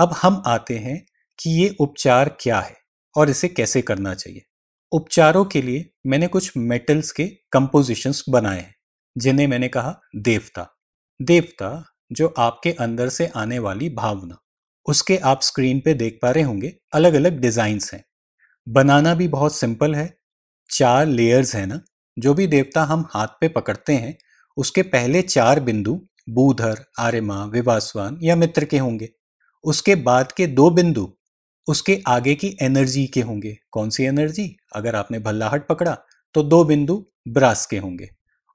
अब हम आते हैं कि ये उपचार क्या है और इसे कैसे करना चाहिए उपचारों के लिए मैंने कुछ मेटल्स के कंपोजिशंस बनाए हैं जिन्हें मैंने कहा देवता देवता जो आपके अंदर से आने वाली भावना उसके आप स्क्रीन पे देख पा रहे होंगे अलग अलग डिज़ाइंस हैं बनाना भी बहुत सिंपल है चार लेयर्स हैं ना जो भी देवता हम हाथ पे पकड़ते हैं उसके पहले चार बिंदु बूधर आर्यमा विवासवान या मित्र के होंगे उसके बाद के दो बिंदु उसके आगे की एनर्जी के होंगे कौन सी एनर्जी अगर आपने भल्लाहट पकड़ा तो दो बिंदु ब्रास के होंगे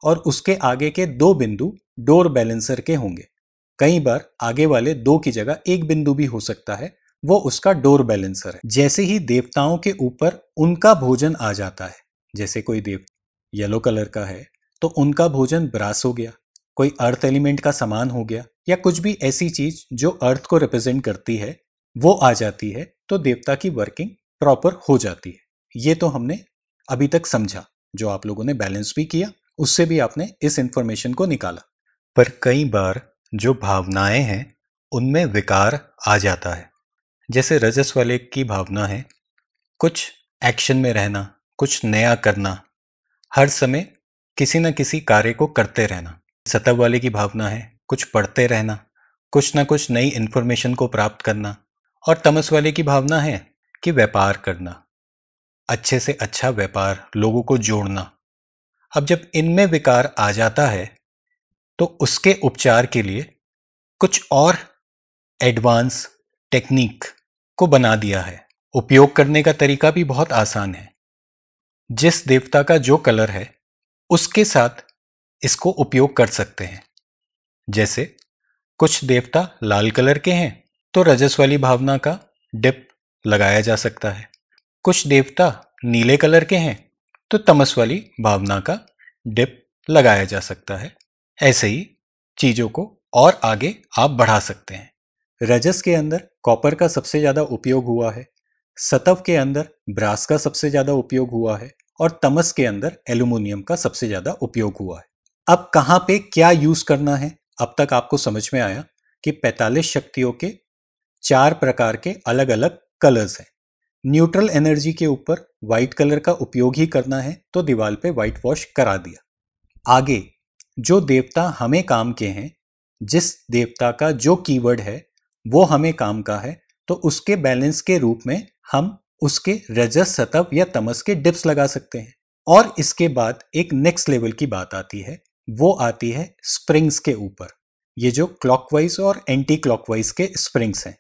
और उसके आगे के दो बिंदु डोर बैलेंसर के होंगे कई बार आगे वाले दो की जगह एक बिंदु भी हो सकता है वो उसका डोर बैलेंसर है जैसे ही देवताओं के ऊपर उनका भोजन आ जाता है जैसे कोई देव येलो कलर का है तो उनका भोजन ब्रास हो गया कोई अर्थ एलिमेंट का सामान हो गया या कुछ भी ऐसी चीज जो अर्थ को रिप्रेजेंट करती है वो आ जाती है तो देवता की वर्किंग प्रॉपर हो जाती है ये तो हमने अभी तक समझा जो आप लोगों ने बैलेंस भी किया उससे भी आपने इस इंफॉर्मेशन को निकाला पर कई बार जो भावनाएं हैं उनमें विकार आ जाता है जैसे रजस वाले की भावना है कुछ एक्शन में रहना कुछ नया करना हर समय किसी न किसी कार्य को करते रहना सतव वाले की भावना है कुछ पढ़ते रहना कुछ ना कुछ नई इन्फॉर्मेशन को प्राप्त करना और तमस वाले की भावना है कि व्यापार करना अच्छे से अच्छा व्यापार लोगों को जोड़ना अब जब इनमें विकार आ जाता है तो उसके उपचार के लिए कुछ और एडवांस टेक्निक को बना दिया है उपयोग करने का तरीका भी बहुत आसान है जिस देवता का जो कलर है उसके साथ इसको उपयोग कर सकते हैं जैसे कुछ देवता लाल कलर के हैं तो रजस वाली भावना का डिप लगाया जा सकता है कुछ देवता नीले कलर के हैं तो तमस वाली भावना का डिप लगाया जा सकता है ऐसे ही चीज़ों को और आगे आप बढ़ा सकते हैं रजस के अंदर कॉपर का सबसे ज़्यादा उपयोग हुआ है सतव के अंदर ब्रास का सबसे ज़्यादा उपयोग हुआ है और तमस के अंदर एल्यूमिनियम का सबसे ज़्यादा उपयोग हुआ है अब कहाँ पे क्या यूज़ करना है अब तक आपको समझ में आया कि 45 शक्तियों के चार प्रकार के अलग अलग कलर्स हैं न्यूट्रल एनर्जी के ऊपर व्हाइट कलर का उपयोग ही करना है तो दीवार पे व्हाइट वॉश करा दिया आगे जो देवता हमें काम के हैं जिस देवता का जो कीवर्ड है वो हमें काम का है तो उसके बैलेंस के रूप में हम उसके रजस सतव या तमस के डिप्स लगा सकते हैं और इसके बाद एक नेक्स्ट लेवल की बात आती है वो आती है स्प्रिंग्स के ऊपर ये जो क्लॉकवाइज और एंटी क्लॉकवाइज के स्प्रिंग्स हैं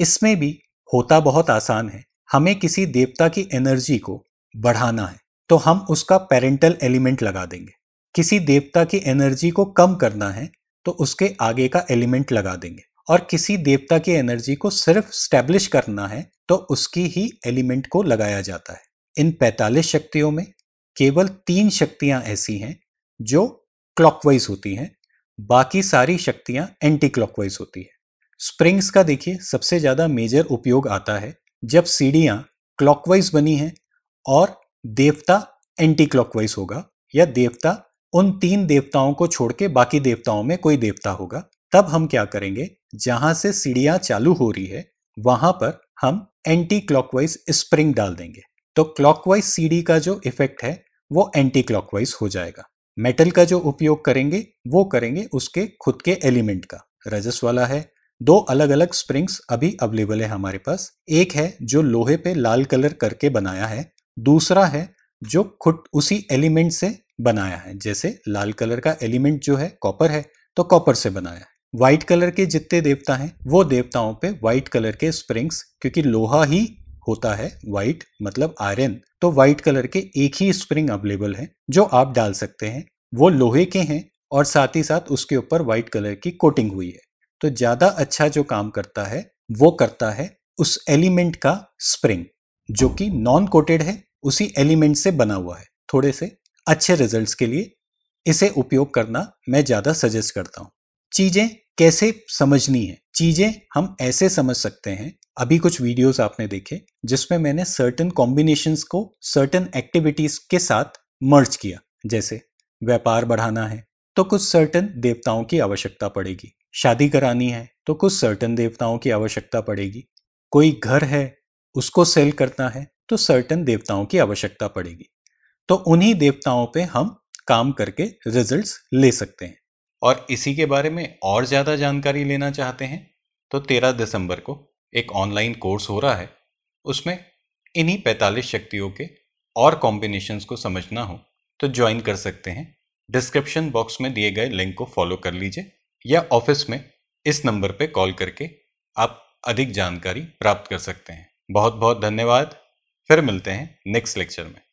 इसमें भी होता बहुत आसान है हमें किसी देवता की एनर्जी को बढ़ाना है तो हम उसका पेरेंटल एलिमेंट लगा देंगे किसी देवता की एनर्जी को कम करना है तो उसके आगे का एलिमेंट लगा देंगे और किसी देवता की एनर्जी को सिर्फ स्टैब्लिश करना है तो उसकी ही एलिमेंट को लगाया जाता है इन 45 शक्तियों में केवल तीन शक्तियां ऐसी हैं जो क्लॉकवाइज होती हैं बाकी सारी शक्तियां एंटी क्लॉकवाइज होती है स्प्रिंग्स का देखिए सबसे ज़्यादा मेजर उपयोग आता है जब सीढ़ियां क्लॉकवाइज बनी हैं और देवता एंटी क्लॉकवाइज होगा या देवता उन तीन देवताओं को छोड़ के बाकी देवताओं में कोई देवता होगा तब हम क्या करेंगे जहां से सीढ़ियां चालू हो रही है वहां पर हम एंटी क्लॉकवाइज स्प्रिंग डाल देंगे तो क्लॉकवाइज सीढ़ी का जो इफेक्ट है वो एंटी क्लॉकवाइज हो जाएगा मेटल का जो उपयोग करेंगे वो करेंगे उसके खुद के एलिमेंट का रजस वाला है दो अलग अलग स्प्रिंग्स अभी अवेलेबल है हमारे पास एक है जो लोहे पे लाल कलर करके बनाया है दूसरा है जो खुद उसी एलिमेंट से बनाया है जैसे लाल कलर का एलिमेंट जो है कॉपर है तो कॉपर से बनाया है व्हाइट कलर के जितने देवता हैं वो देवताओं पे व्हाइट कलर के स्प्रिंग्स क्योंकि लोहा ही होता है वाइट मतलब आयरन तो व्हाइट कलर के एक ही स्प्रिंग अवेलेबल है जो आप डाल सकते हैं वो लोहे के हैं और साथ ही साथ उसके ऊपर व्हाइट कलर की कोटिंग हुई है तो ज़्यादा अच्छा जो काम करता है वो करता है उस एलिमेंट का स्प्रिंग जो कि नॉन कोटेड है उसी एलिमेंट से बना हुआ है थोड़े से अच्छे रिजल्ट्स के लिए इसे उपयोग करना मैं ज़्यादा सजेस्ट करता हूं चीज़ें कैसे समझनी है चीज़ें हम ऐसे समझ सकते हैं अभी कुछ वीडियोस आपने देखे जिसमें मैंने सर्टन कॉम्बिनेशंस को सर्टन एक्टिविटीज के साथ मर्ज किया जैसे व्यापार बढ़ाना है तो कुछ सर्टन देवताओं की आवश्यकता पड़ेगी शादी करानी है तो कुछ सर्टन देवताओं की आवश्यकता पड़ेगी कोई घर है उसको सेल करना है तो सर्टन देवताओं की आवश्यकता पड़ेगी तो उन्हीं देवताओं पे हम काम करके रिजल्ट्स ले सकते हैं और इसी के बारे में और ज़्यादा जानकारी लेना चाहते हैं तो तेरह दिसंबर को एक ऑनलाइन कोर्स हो रहा है उसमें इन्हीं पैंतालीस शक्तियों के और कॉम्बिनेशंस को समझना हो तो ज्वाइन कर सकते हैं डिस्क्रिप्शन बॉक्स में दिए गए लिंक को फॉलो कर लीजिए या ऑफिस में इस नंबर पर कॉल करके आप अधिक जानकारी प्राप्त कर सकते हैं बहुत बहुत धन्यवाद फिर मिलते हैं नेक्स्ट लेक्चर में